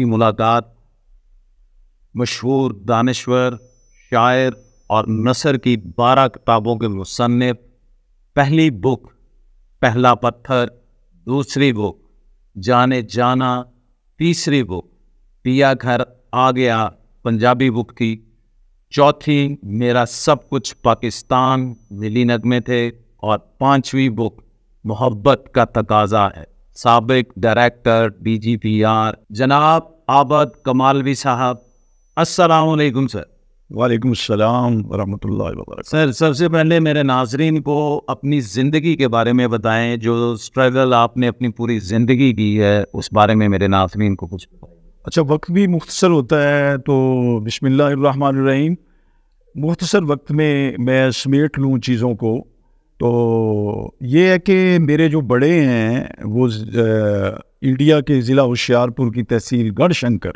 की मुलाकात मशहूर दानश्वर शायर और नसर की बारह किताबों के मुसनफ़ पहली बुक पहला पत्थर दूसरी बुक जाने जाना तीसरी बुक पिया घर आ गया पंजाबी बुक थी चौथी मेरा सब कुछ पाकिस्तान मिली नगमे थे और पांचवी बुक मोहब्बत का तकाजा है सबक director D G P R जनाब आबद कमालवी साहब असलकुम सर वालेकुम सलाम वरहमतुल्लाहि वबरक सर सबसे पहले मेरे नाजरीन को अपनी ज़िंदगी के बारे में बताएं जो स्ट्रगल आपने अपनी पूरी ज़िंदगी की है उस बारे में मेरे नाजरीन को कुछ अच्छा वक्त भी मुख्तसर होता है तो बसमिल्लर मुख्तसर वक्त में मैं समेट लूँ चीज़ों को तो ये है कि मेरे जो बड़े हैं वो इंडिया के ज़िला होशियारपुर की तहसील गढ़शंकर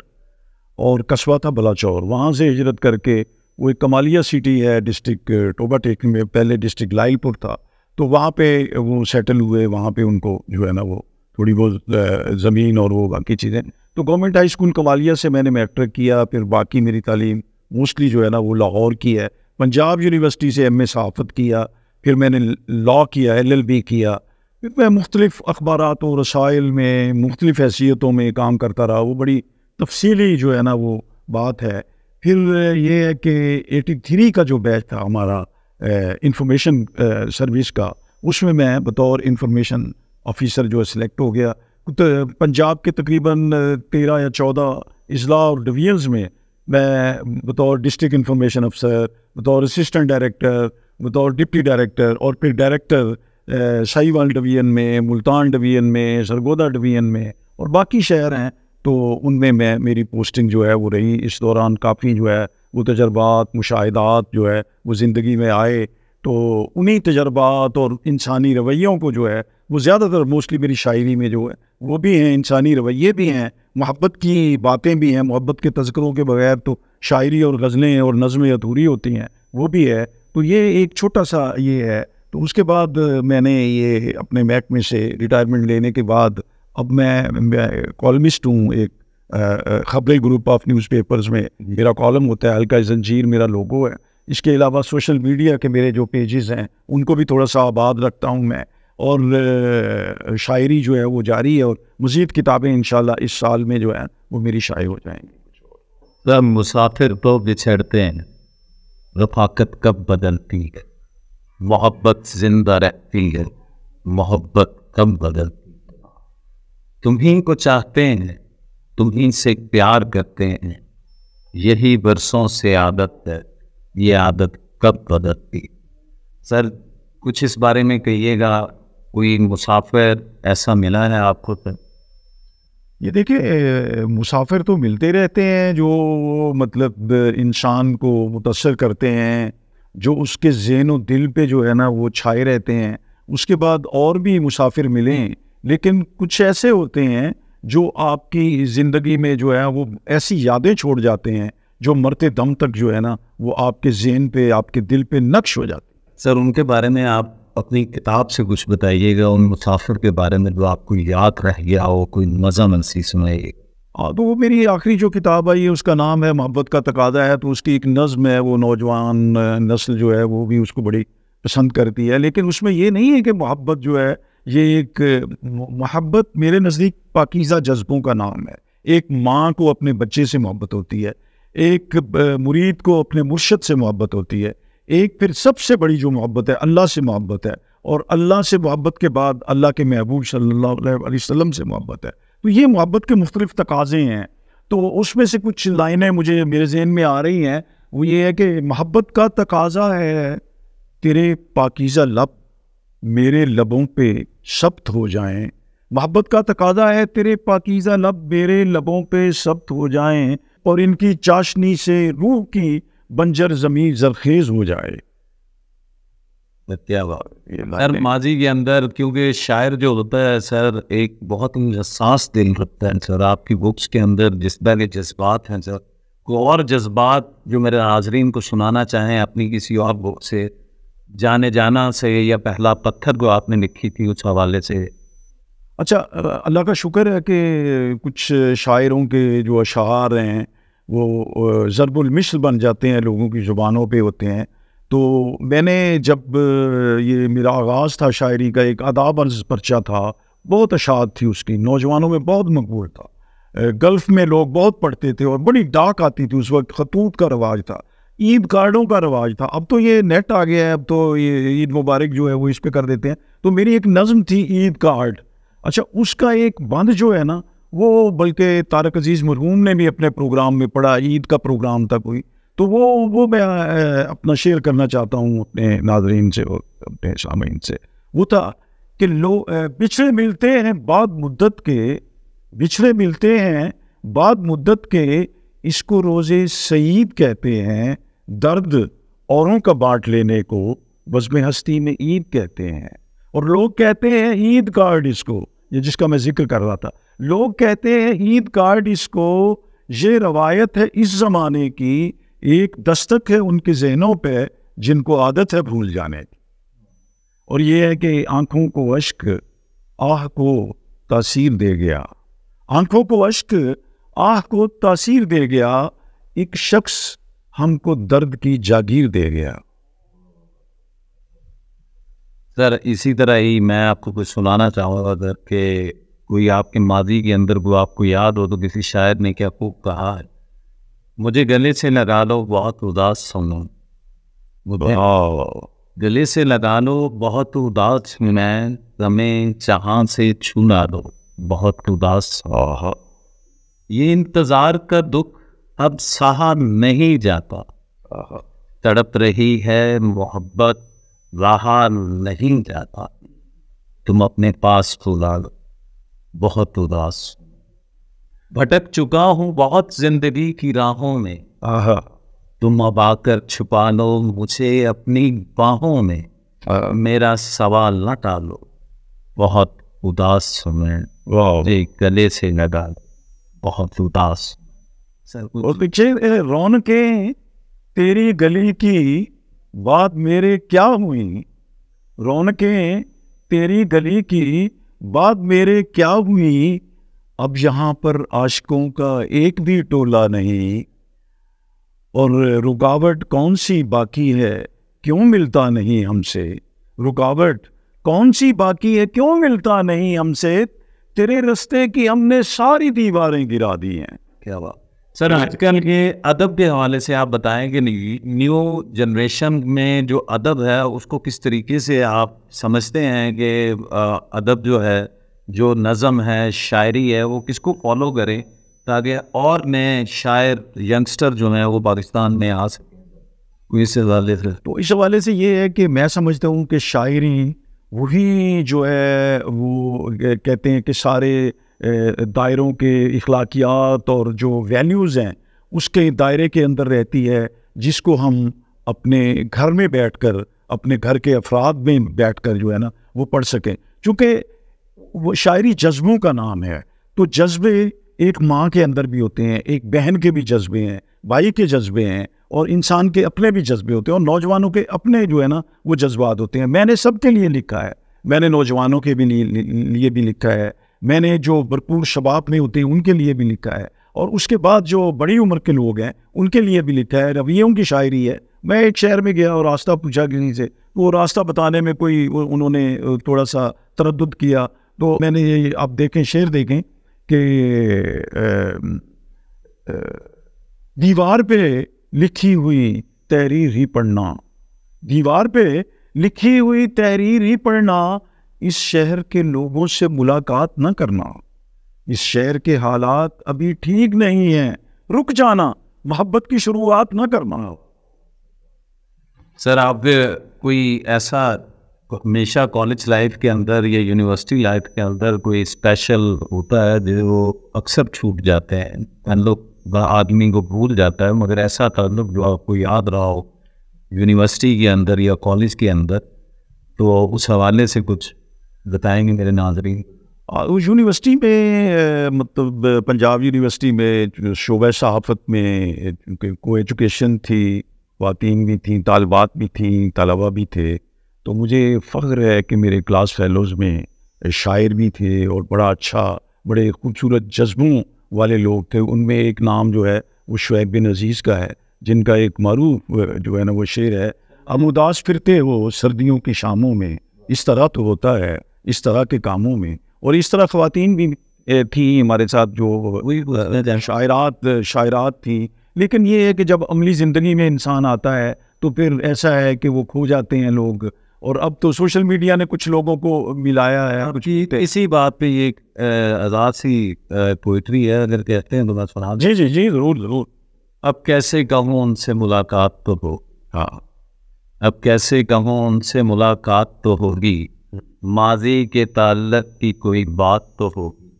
और कस्बा था बलाचौर वहाँ से हिजरत करके वो एक कमालिया सिटी है डिस्ट्रिक्ट टोबा टेक में पहले डिस्ट्रिक्ट लाइलपुर था तो वहाँ पे वो सेटल हुए वहाँ पे उनको जो है ना वो थोड़ी बहुत ज़मीन और वो बाकी चीज़ें तो गवर्नमेंट हाई स्कूल कमालिया से मैंने मैट्रिक किया फिर बाकी मेरी तालीम मोस्टली जो है ना वो लाहौर की है पंजाब यूनिवर्सिटी से एम ए सहाफ़त किया फिर मैंने लॉ किया एल एल बी किया फिर मैं मुख्तलिफ़ अखबार और रसाइल में मुख्तलिफ़ हैसीतों में काम करता रहा वो बड़ी तफसीली जो है ना वो बात है फिर ये है कि एटी थ्री का जो बैच था हमारा इंफॉर्मेशन सर्विस का उसमें मैं बतौर इंफॉर्मेशन ऑफिसर जो है सिलेक्ट हो गया तो पंजाब के तकरीबन तेरह या चौदह अजला और डिवीजन्स में मैं बतौर डिस्ट्रिक्ट इंफॉर्मेशन अफसर बतौर असिस्टेंट डायरेक्टर बतौर डिप्टी डायरेक्टर और फिर डायरेक्टर शाहीवाल डिवीज़न में मुल्तान डिवीज़न में सरगोदा डिवीज़न में और बाकी शहर हैं तो उनमें मैं मेरी पोस्टिंग जो है वो रही इस दौरान काफ़ी जो है वो तजर्बात मुशाहदात जो है वो ज़िंदगी में आए तो उन्हीं तजर्बात और इंसानी रवैयों को जो है वो ज़्यादातर मोस्टली मेरी शायरी में जो है वो भी हैं इंसानी रवैये भी हैं मोहब्बत की बातें भी हैं मोहब्बत के तस्करों के बगैर तो शायरी और गज़लें और नज़में अधूरी होती हैं वो भी है तो ये एक छोटा सा ये है तो उसके बाद मैंने ये अपने महकमे से रिटायरमेंट लेने के बाद अब मैं, मैं कॉलमिस्ट हूँ एक खबरें ग्रुप ऑफ न्यूज़पेपर्स में मेरा कॉलम होता है अलका जंजीर मेरा लोगो है इसके अलावा सोशल मीडिया के मेरे जो पेजेस हैं उनको भी थोड़ा सा आबाद रखता हूँ मैं और शायरी जो है वो जारी है और मज़ीद किताबें इन इस साल में जो है वो मेरी शायर हो जाएंगी मुसाफिर तो बिछड़ते हैं रफाकत कब बदलती है मोहब्बत जिंदा रहती है मोहब्बत कब बदलती है तुम्ही को चाहते हैं तुम्ही से प्यार करते हैं यही बरसों से आदत है ये आदत कब बदलती सर कुछ इस बारे में कहिएगा कोई मुसाफिर ऐसा मिला है आपको सर ये देखिए मुसाफिर तो मिलते रहते हैं जो मतलब इंसान को मुतासर करते हैं जो उसके जहन व दिल पे जो है ना वो छाए रहते हैं उसके बाद और भी मुसाफिर मिले हम्म। लेकिन कुछ ऐसे होते हैं जो आपकी ज़िंदगी में जो है वो ऐसी यादें छोड़ जाते हैं जो मरते दम तक जो है ना वो आपके जहन पे आपके दिल पे नक्श हो जाते हैं सर उनके बारे में आप अपनी किताब से कुछ बताइएगा उन मुसाफिर के बारे में जो आपको याद रह गया हो कोई मज़ा मनसी सुनाइए हाँ तो वो मेरी आखिरी जो किताब आई है उसका नाम है मोहब्बत का तकादा है तो उसकी एक नज़म है वो नौजवान नस्ल जो है वो भी उसको बड़ी पसंद करती है लेकिन उसमें ये नहीं है कि मोहब्बत जो है ये एक मोहब्बत मेरे नज़दीक पाकिज़ा जज्बों का नाम है एक माँ को अपने बच्चे से मोहब्बत होती है एक मुरीद को अपने मुर्शद से मोहब्बत होती है एक फिर सबसे बड़ी जो मोहब्बत है अल्लाह से मोहब्बत है और अल्लाह से मोहब्बत के बाद अल्लाह के महबूब सल्लल्लाहु अलैहि से मोहब्बत है तो ये मोहब्बत के मुख्तलिफ तकाजे हैं तो उसमें से कुछ लाइनें मुझे मेरे जहन में आ रही हैं वो ये है कि मोहब्बत का तकाजा है तेरे पाकिज़ा लब मेरे लबों पे शब्द हो जाएं मोहब्बत का तकाजा है तेरे पाकिज़ा लब मेरे लबों पे शब्द हो जाएं और इनकी चाशनी से रूह की बंजर जमीन जरखेज हो जाए सर माजी के अंदर क्योंकि शायर जो होता है सर एक बहुत ही हसास दिल रखता है सर आपकी बुक्स के अंदर जिस तरह के जज्बात हैं सर कोई और जज्बात जो मेरे हाजरीन को सुनाना चाहें अपनी किसी और बुक से जाने जाना से या पहला पत्थर को आपने लिखी थी उस हवाले से अच्छा अल्लाह का शुक्र है कि कुछ शायरों के जो अशार हैं वो मिश्र बन जाते हैं लोगों की ज़ुबानों पे होते हैं तो मैंने जब ये मेरा आगाज़ था शायरी का एक आदाब अर्ज पर्चा था बहुत अशात थी उसकी नौजवानों में बहुत मकबूल था गल्फ़ में लोग बहुत पढ़ते थे और बड़ी डाक आती थी उस वक्त खतूत का रवाज था ईद कार्डों का रवाज था अब तो ये नेट आ गया है अब तो ये ईद मुबारक जो है वो इस पर कर देते हैं तो मेरी एक नज़म थी ईद कार्ड अच्छा उसका एक बंद जो है ना वो बल्कि तारक अजीज़ मरहूम ने भी अपने प्रोग्राम में पढ़ा ईद का प्रोग्राम था कोई तो वो वो मैं अपना शेयर करना चाहता हूँ अपने नाजरीन से और अपने सामीन से वो था कि लोग बिछड़े मिलते हैं बाद मुद्दत के बिछड़े मिलते हैं बाद मुद्दत के इसको रोज़े सईद कहते हैं दर्द औरों का बांट लेने को बज़म हस्ती में ईद कहते हैं और लोग कहते हैं ईद कार्ड इसको ये जिसका मैं जिक्र कर रहा था लोग कहते हैं ईद कार्ड इसको ये रवायत है इस ज़माने की एक दस्तक है उनके जहनों पे जिनको आदत है भूल जाने की और ये है कि आंखों को अश्क आह को तासीर दे गया आंखों को अश्क आह को तासीर दे गया एक शख्स हमको दर्द की जागीर दे गया सर इसी तरह ही मैं आपको कुछ सुनाना चाहूँगा सर कि कोई आपके माजी के अंदर वो आपको याद हो तो किसी शायर ने क्या खूब कहा है मुझे गले से लगा लो बहुत उदास सुनो गले से लगा लो बहुत उदास मैं गमे जहाँ से छूना लो बहुत उदास ये इंतज़ार का दुख अब सहा नहीं जाता तड़प रही है मोहब्बत रहा नहीं जाता तुम अपने पास बुला लो बहुत उदास भटक चुका हूं बहुत जिंदगी की राहों में आह तुम अब आकर छुपा लो मुझे अपनी बाहों में मेरा सवाल न टालो बहुत उदास मैं गले से लगा बहुत उदास और पीछे के तेरी गली की बात मेरे क्या हुई के तेरी गली की बात मेरे क्या हुई अब यहां पर आशकों का एक भी टोला नहीं और रुकावट कौन सी बाकी है क्यों मिलता नहीं हमसे रुकावट कौन सी बाकी है क्यों मिलता नहीं हमसे तेरे रस्ते की हमने सारी दीवारें गिरा दी हैं क्या बात सर आजकल के अदब के हवाले से आप बताएं कि न्यू जनरेशन में जो अदब है उसको किस तरीके से आप समझते हैं कि अदब जो है जो नज़म है शायरी है वो किसको फॉलो करें ताकि और नए शायर यंगस्टर जो हैं वो पाकिस्तान में आ सकें इस हवाले से तो इस हवाले से ये है कि मैं समझता हूँ कि शायरी वही जो है वो कहते हैं कि सारे दायरों के अखलाकियात और जो वैल्यूज़ हैं उसके दायरे के अंदर रहती है जिसको हम अपने घर में बैठ कर अपने घर के अफराद में बैठ कर जो है ना वो पढ़ सकें चूँकि वो शायरी जज्बों का नाम है तो जज्बे एक माँ के अंदर भी होते हैं एक बहन के भी जज्बे हैं भाई के जज्बे हैं और इंसान के अपने भी जज्बे होते हैं और नौजवानों के अपने जो है ना वो जज्बात होते हैं मैंने सब के लिए लिखा है मैंने नौजवानों के भी लिए, लिए भी लिखा है मैंने जो भरपूर शबाब में होते हैं उनके लिए भी लिखा है और उसके बाद जो बड़ी उम्र के लोग हैं उनके लिए भी लिखा है रवियों की शायरी है मैं एक शहर में गया और रास्ता पूछा किसी से तो वो रास्ता बताने में कोई उन्होंने थोड़ा सा तरद किया तो मैंने ये आप देखें शेर देखें कि दीवार पे लिखी हुई तहरीर ही पढ़ना दीवार पे लिखी हुई तहरीर ही पढ़ना इस शहर के लोगों से मुलाकात न करना इस शहर के हालात अभी ठीक नहीं हैं रुक जाना मोहब्बत की शुरुआत न करना सर आप कोई ऐसा हमेशा कॉलेज लाइफ के अंदर या यूनिवर्सिटी लाइफ के अंदर कोई स्पेशल होता है जो वो अक्सर छूट जाते हैं लोग आदमी को भूल जाता है मगर ऐसा ताल्लुक जो आपको याद रहा हो यूनिवर्सिटी के अंदर या कॉलेज के अंदर तो उस हवाले से कुछ बताएंगे मेरे नाजरी उस यूनिवर्सिटी में मतलब पंजाब यूनिवर्सिटी में शोबा सहाफ़त में को एजुकेशन थी खातन भी थी तालबात भी थी तलबा भी थे तो मुझे फ़ख्र है कि मेरे क्लास फेलोज़ में शायर भी थे और बड़ा अच्छा बड़े खूबसूरत जज्बों वाले लोग थे उनमें एक नाम जो है वो शुएब बिन अज़ीज़ का है जिनका एक मरूफ जो है ना वो शेर है हम उदास फिरते हो सर्दियों की शामों में इस तरह तो होता है इस तरह के कामों में और इस तरह खुतिन भी थी हमारे साथ जो तो शायरात शायरात थी लेकिन ये है कि जब अमली ज़िंदगी में इंसान आता है तो फिर ऐसा है कि वो खो जाते हैं लोग और अब तो सोशल मीडिया ने कुछ लोगों को मिलाया है कुछ इसी बात पे ये आज़ाद सी पोइट्री है अगर कहते हैं तो मैं सुना जी जी जी ज़रूर ज़रूर अब कैसे कहूँ उनसे मुलाकात तो हो हाँ अब कैसे कहूँ उनसे मुलाकात तो होगी हाँ। माजी के ताल्लक की कोई बात तो होगी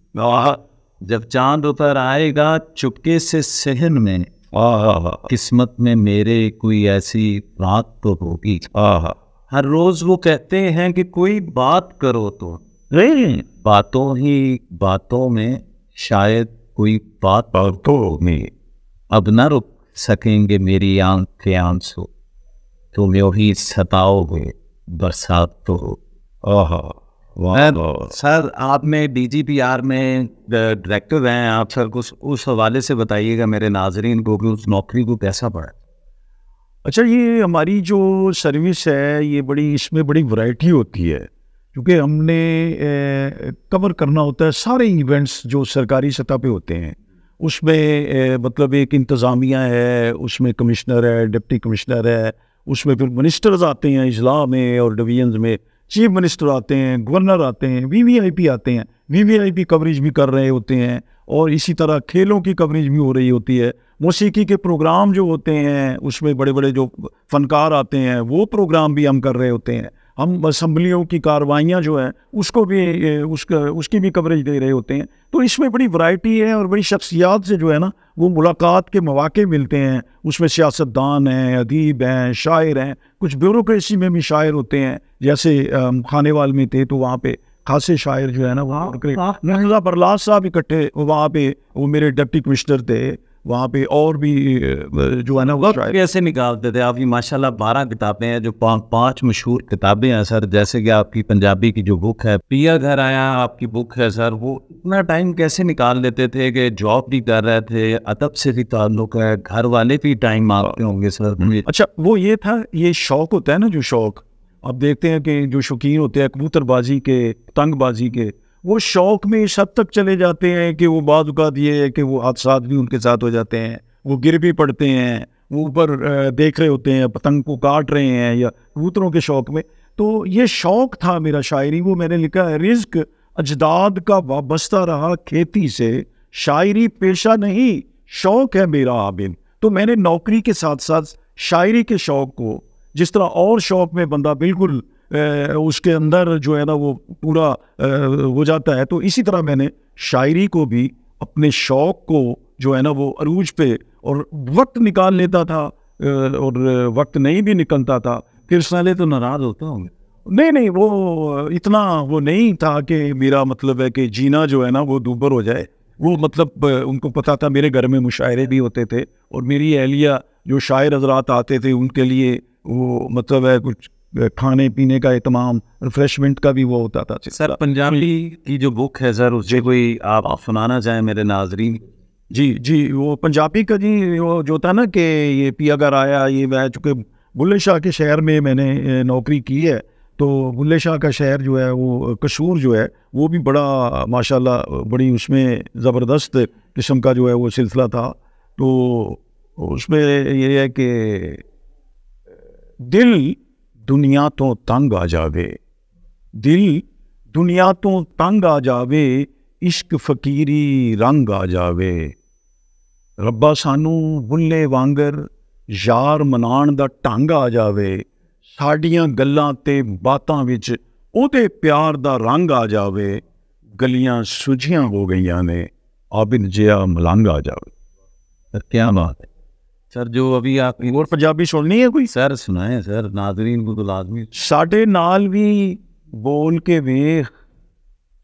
जब चांद उतर आएगा चुपके से सहन में आ किस्मत में मेरे कोई ऐसी बात तो होगी हर रोज वो कहते हैं कि कोई बात करो तो बातों ही बातों में शायद कोई बात तो होगी अब न रुक सकेंगे मेरी आंख के आंसू तुम यो ही सताओगे बरसात तो होगी सर जी पी डीजीपीआर में डायरेक्टर हैं आप सर कुछ उस हवाले से बताइएगा मेरे नाजरीन को कि उस नौकरी को कैसा पड़ा अच्छा ये हमारी जो सर्विस है ये बड़ी इसमें बड़ी वैरायटी होती है क्योंकि हमने कवर करना होता है सारे इवेंट्स जो सरकारी सतह पे होते हैं उसमें ए, मतलब एक इंतज़ामिया है उसमें कमिश्नर है डिप्टी कमिश्नर है उसमें फिर मिनिस्टर्स आते हैं अजला में और डिवीजन में चीफ मिनिस्टर आते हैं गवर्नर आते हैं वीवीआईपी आते हैं वीवीआईपी कवरेज भी कर रहे होते हैं और इसी तरह खेलों की कवरेज भी हो रही होती है मौसीकी के प्रोग्राम जो होते हैं उसमें बड़े बड़े जो फनकार आते हैं वो प्रोग्राम भी हम कर रहे होते हैं हम असम्बलियों की कार्रवाइयाँ जो हैं उसको भी उसका उसकी भी कवरेज दे रहे होते हैं तो इसमें बड़ी वैरायटी है और बड़ी शख्सियात से जो है ना वो मुलाकात के मौाक़े मिलते हैं उसमें सियासतदान हैं अदीब हैं शायर हैं कुछ ब्यूरोसी में भी शायर होते हैं जैसे खाने वाल में थे तो वहाँ पर खासे शायर जो है ना वहाँ हाँ, मिर्जा साहब इकट्ठे वहाँ पे वो मेरे डिप्टी कमिश्नर थे वहाँ पे और भी जो है ना वक्त कैसे निकालते थे आपकी माशाल्लाह बारह किताबें हैं जो पा, पांच मशहूर किताबें हैं सर जैसे कि आपकी पंजाबी की जो बुक है पिया घर आया आपकी बुक है सर वो इतना टाइम कैसे निकाल लेते थे कि जॉब भी कर रहे थे अदब से भी ताल्लुक है घर वाले भी टाइम मांगते होंगे सर हम्म, अच्छा वो ये था ये शौक होता है ना जो शौक आप देखते हैं कि जो शौकीन होते हैं कबूतरबाजी के तंगबाजी के वो शौक में इस हद तक चले जाते हैं कि वो बाद ये है कि वो हादसा भी उनके साथ हो जाते हैं वो गिर भी पड़ते हैं वो ऊपर देख रहे होते हैं पतंग को काट रहे हैं या कबूतरों के शौक में तो ये शौक था मेरा शायरी वो मैंने लिखा है रिज्क अजदाद का वाबस्ता रहा खेती से शायरी पेशा नहीं शौक है मेरा आबिन तो मैंने नौकरी के साथ साथ शायरी के शौक को जिस तरह और शौक में बंदा बिल्कुल उसके अंदर जो है ना वो पूरा हो जाता है तो इसी तरह मैंने शायरी को भी अपने शौक़ को जो है ना वो अरूज पे और वक्त निकाल लेता था और वक्त नहीं भी निकलता था फिर साले तो नाराज़ होता हूँ नहीं नहीं वो इतना वो नहीं था कि मेरा मतलब है कि जीना जो है ना वो दूबर हो जाए वो मतलब उनको पता था मेरे घर में मुशायरे भी होते थे और मेरी अहलिया जो शायर हजरात आते थे उनके लिए वो मतलब है कुछ खाने पीने का एहतमाम रिफ्रेशमेंट का भी वो होता था सर पंजाबी की जो बुक है सर उसे कोई आप सुनाना चाहें मेरे नाजरीन जी जी वो पंजाबी का जी वो जो था ना कि ये पिया घर आया ये मैं चूँकि बुल्ले शाह के शहर में मैंने नौकरी की है तो बुल्ले शाह का शहर जो है वो कशूर जो है वो भी बड़ा माशाल्लाह बड़ी उसमें ज़बरदस्त किस्म का जो है वो सिलसिला था तो उसमें ये है कि दिल ਦੁਨੀਆ ਤੋਂ ਤੰਗ ਆ ਜਾਵੇ ਦਿਲ ਦੁਨੀਆ ਤੋਂ ਤੰਗ ਆ ਜਾਵੇ ਇਸ਼ਕ ਫਕੀਰੀ ਰੰਗ ਆ ਜਾਵੇ ਰੱਬਾ ਸਾਨੂੰ ਬੁੱਲੇ ਵਾਂਗਰ ਯਾਰ ਮਨਾਣ ਦਾ ਢੰਗ ਆ ਜਾਵੇ ਸਾਡੀਆਂ ਗੱਲਾਂ ਤੇ ਬਾਤਾਂ ਵਿੱਚ ਉਹਦੇ ਪਿਆਰ ਦਾ ਰੰਗ ਆ ਜਾਵੇ ਗਲੀਆਂ ਸੁਝੀਆਂ ਹੋ ਗਈਆਂ ਨੇ ਆਬਿਨ ਜਿਆ ਮਲੰਗ ਆ ਜਾਵੇ ਕਿਆ ਬਾਤ ਹੈ ਸਰ ਜੋ ਅਭੀ ਆਪ ਹੋਰ ਪੰਜਾਬੀ ਸੁਣਨੀ ਹੈ ਕੋਈ ਸਰ ਸੁਣਾਏ ਸਰ ਨਾਜ਼ਰੀਨ ਨੂੰ ਤਾਂ ਲਾਜ਼ਮੀ ਸਾਡੇ ਨਾਲ ਵੀ ਬੋਲ ਕੇ ਵੇਖ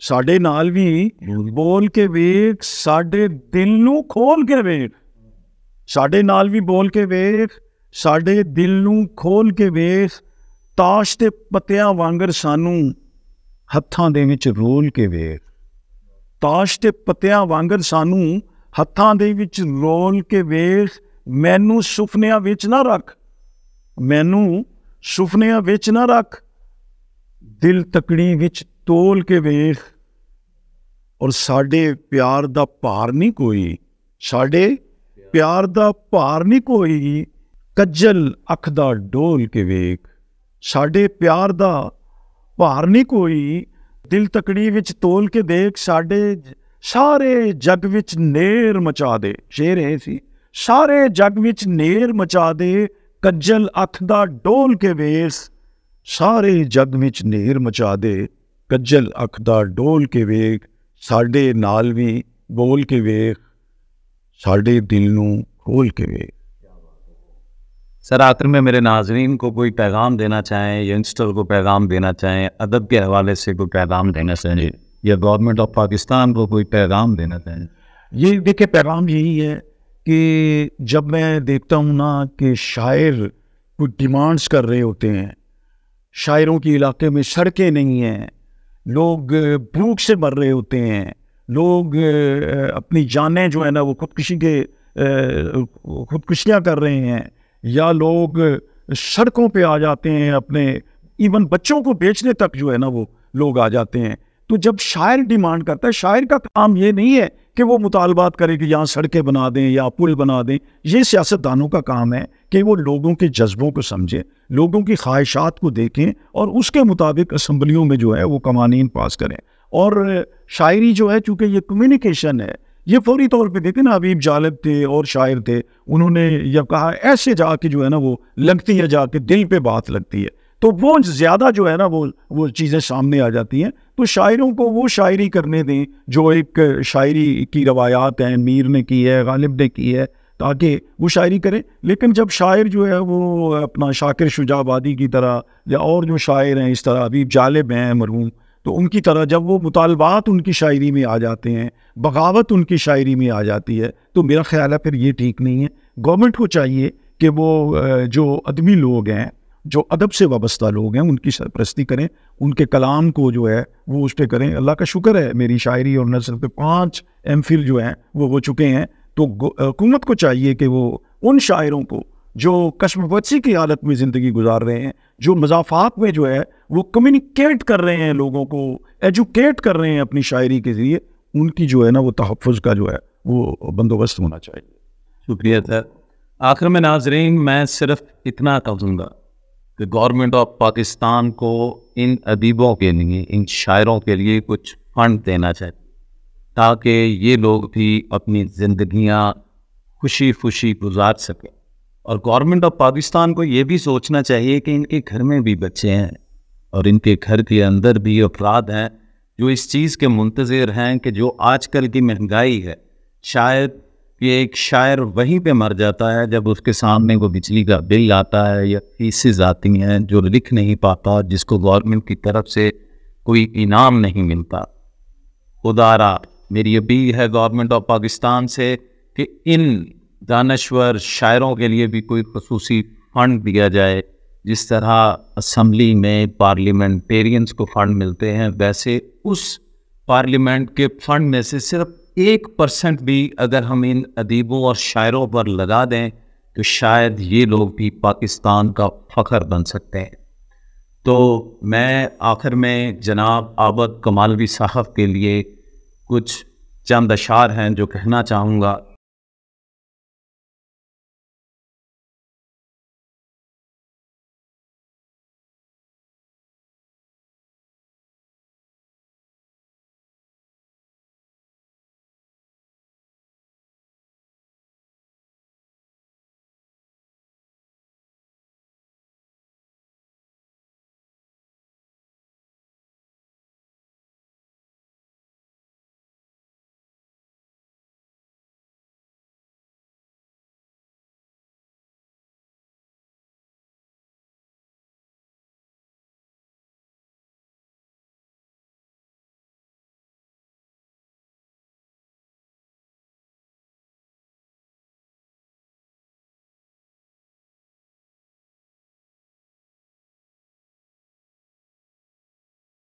ਸਾਡੇ ਨਾਲ ਵੀ ਬੋਲ ਕੇ ਵੇਖ ਸਾਡੇ ਦਿਲ ਨੂੰ ਖੋਲ ਕੇ ਵੇਖ ਸਾਡੇ ਨਾਲ ਵੀ ਬੋਲ ਕੇ ਵੇਖ ਸਾਡੇ ਦਿਲ ਨੂੰ ਖੋਲ ਕੇ ਵੇਖ ਤਾਸ਼ ਦੇ ਪੱਤਿਆਂ ਵਾਂਗਰ ਸਾਨੂੰ ਹੱਥਾਂ ਦੇ ਵਿੱਚ ਰੋਲ ਕੇ ਵੇਖ ਤਾਸ਼ ਦੇ ਪੱਤਿਆਂ ਵਾਂਗਰ ਸਾਨੂੰ ਹੱਥਾਂ ਦੇ ਵਿੱਚ ਰੋਲ ਕੇ ਵੇਖ ਮੈਨੂੰ ਸੁਪਨਿਆਂ ਵਿੱਚ ਨਾ ਰੱਖ ਮੈਨੂੰ ਸੁਪਨਿਆਂ ਵਿੱਚ ਨਾ ਰੱਖ ਦਿਲ ਤਕੜੀ ਵਿੱਚ ਤੋਲ ਕੇ ਵੇਖ ਔਰ ਸਾਡੇ ਪਿਆਰ ਦਾ ਭਾਰ ਨਹੀਂ ਕੋਈ ਸਾਡੇ ਪਿਆਰ ਦਾ ਭਾਰ ਨਹੀਂ ਕੋਈ ਕੱਜਲ ਅੱਖ ਦਾ ਡੋਲ ਕੇ ਵੇਖ ਸਾਡੇ ਪਿਆਰ ਦਾ ਭਾਰ ਨਹੀਂ ਕੋਈ ਦਿਲ ਤਕੜੀ ਵਿੱਚ ਤੋਲ ਕੇ ਦੇਖ ਸਾਡੇ ਸਾਰੇ ਜਗ ਵਿੱਚ ਨੇਰ ਮਚਾ ਦੇ ਸ਼ੇਰ ਹੈ ਸੀ सारे जग विच नेर मचा दे कज्जल अख दा डोल के वेस सारे जग विच नेर मचा दे कज्जल अख दा डोल के वेख ਸਾਡੇ नाल भी बोल के वेख ਸਾਡੇ दिल ਨੂੰ खोल के वेख सर आखिर में मेरे नाजरीन को कोई पैगाम देना चाहें यंगस्टर को पैगाम देना चाहें अदब के हवाले से कोई पैगाम देना चाहें या गवर्नमेंट ऑफ पाकिस्तान को कोई पैगाम देना चाहें ये देखिए पैगाम यही है कि जब मैं देखता हूँ ना कि शायर कुछ डिमांड्स कर रहे होते हैं शायरों के इलाके में सड़कें नहीं हैं लोग भूख से मर रहे होते हैं लोग अपनी जानें जो है ना वो खुदकुशी के खुदकुशियाँ कर रहे हैं या लोग सड़कों पे आ जाते हैं अपने इवन बच्चों को बेचने तक जो है ना वो लोग आ जाते हैं तो जब शायर डिमांड करता है शायर का काम ये नहीं है कि वो मुतालबात करें कि यहाँ सड़कें बना दें या पुल बना दें ये सियासतदानों का काम है कि वो लोगों के जज्बों को समझें लोगों की ख्वाहिशात को देखें और उसके मुताबिक असम्बलियों में जो है वो कवानीन पास करें और शायरी जो है चूँकि ये कम्युनिकेशन है ये फौरी तौर पर देखें ना अबीब जालब थे और शायर थे उन्होंने यह कहा ऐसे जाके जो है ना वो लगती है जाके दिल पर बात लगती है तो वो ज़्यादा जो है ना वो वो चीज़ें सामने आ जाती हैं तो शायरों को वो शायरी करने दें जो एक शायरी की रवायात हैं मीर ने की है गालिब ने की है ताकि वो शायरी करें लेकिन जब शायर जो है वो अपना शाकिर शुजाबादी की तरह या और जो शायर हैं इस तरह अभी जालिब हैं मरहूम तो उनकी तरह जब वो मुतालबात उनकी शायरी में आ जाते हैं बगावत उनकी शायरी में आ जाती है तो मेरा ख्याल है फिर ये ठीक नहीं है गवर्नमेंट को चाहिए कि वो जो अदबी लोग हैं जो अदब से वाबस्ता लोग हैं उनकी सरप्रस्ती करें उनके कलाम को जो है वो उस पर करें अल्लाह का शुक्र है मेरी शायरी और नज़र के पाँच एम फिल जो हैं वो हो चुके हैं तो हुकूमत को चाहिए कि वो उन शायरों को जो कश्मवसी की हालत में ज़िंदगी गुजार रहे हैं जो मजाफात में जो है वो कम्युनिकेट कर रहे हैं लोगों को एजुकेट कर रहे हैं अपनी शायरी के ज़रिए उनकी जो है ना वो तहफ़ का जो है वो बंदोबस्त होना चाहिए शुक्रिया सर आखिर में नाजरीन मैं सिर्फ इतना कहूँगा कि गवर्नमेंट ऑफ पाकिस्तान को इन अदीबों के लिए इन शायरों के लिए कुछ फंड देना चाहिए ताकि ये लोग भी अपनी जिंदगियां खुशी खुशी गुजार सकें और गवर्नमेंट ऑफ पाकिस्तान को ये भी सोचना चाहिए कि इनके घर में भी बच्चे हैं और इनके घर के अंदर भी अफराद हैं जो इस चीज़ के मुंतज़र हैं कि जो आजकल की महंगाई है शायद कि एक शायर वहीं पे मर जाता है जब उसके सामने वो बिजली का बिल आता है या फीसेज आती हैं जो लिख नहीं पाता जिसको गवर्नमेंट की तरफ से कोई इनाम नहीं मिलता उदारा मेरी अपील है गवर्नमेंट ऑफ पाकिस्तान से कि इन दानश्वर शायरों के लिए भी कोई खसूस फंड दिया जाए जिस तरह असम्बली में पार्लियामेंटेरियंस को फंड मिलते हैं वैसे उस पार्लियामेंट के फंड में से सिर्फ एक परसेंट भी अगर हम इन अदीबों और शायरों पर लगा दें तो शायद ये लोग भी पाकिस्तान का फ़खर बन सकते हैं तो मैं आखिर में जनाब आबद कमालवी साहब के लिए कुछ चंद अशार हैं जो कहना चाहूँगा